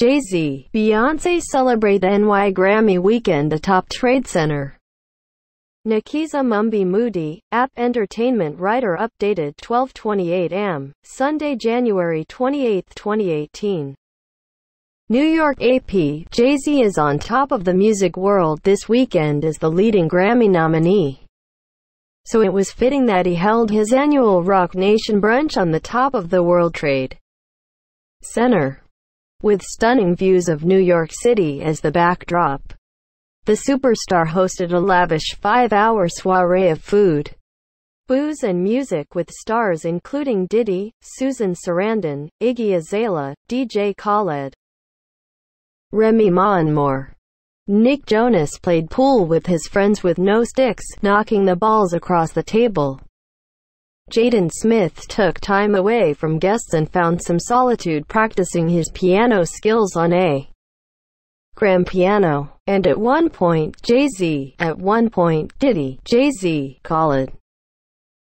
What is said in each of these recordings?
Jay-Z, Beyonce celebrate NY Grammy weekend atop Trade Center. Nikiza Mumbi Moody, App Entertainment Writer updated 12:28 am, Sunday, January 28, 2018. New York AP, Jay-Z is on top of the music world this weekend as the leading Grammy nominee. So it was fitting that he held his annual Rock Nation brunch on the top of the World Trade Center. With stunning views of New York City as the backdrop, the superstar hosted a lavish five-hour soiree of food, booze and music with stars including Diddy, Susan Sarandon, Iggy Azalea, DJ Khaled, Remy Ma and more. Nick Jonas played pool with his friends with no sticks, knocking the balls across the table. Jaden Smith took time away from guests and found some solitude practicing his piano skills on a grand piano. And at one point, Jay-Z, at one point, Diddy, Jay-Z, call it.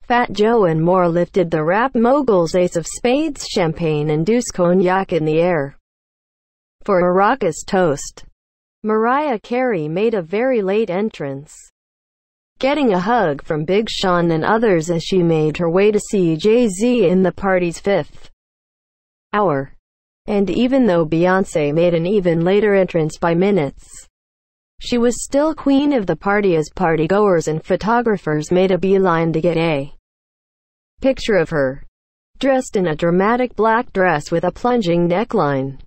Fat Joe and more lifted the rap mogul's ace of spades champagne and deuce cognac in the air for a raucous toast. Mariah Carey made a very late entrance getting a hug from Big Sean and others as she made her way to see Jay-Z in the party's fifth hour. And even though Beyonce made an even later entrance by minutes, she was still queen of the party as partygoers and photographers made a beeline to get a picture of her. Dressed in a dramatic black dress with a plunging neckline,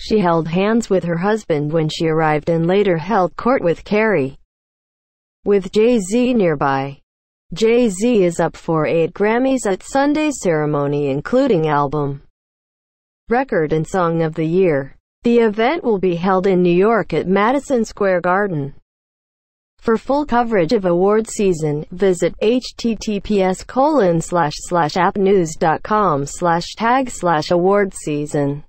she held hands with her husband when she arrived and later held court with Carrie with Jay-Z nearby. Jay-Z is up for eight Grammys at Sunday's ceremony including Album, Record and Song of the Year. The event will be held in New York at Madison Square Garden. For full coverage of award season, visit https colon slash slash appnews.com slash tag slash award season.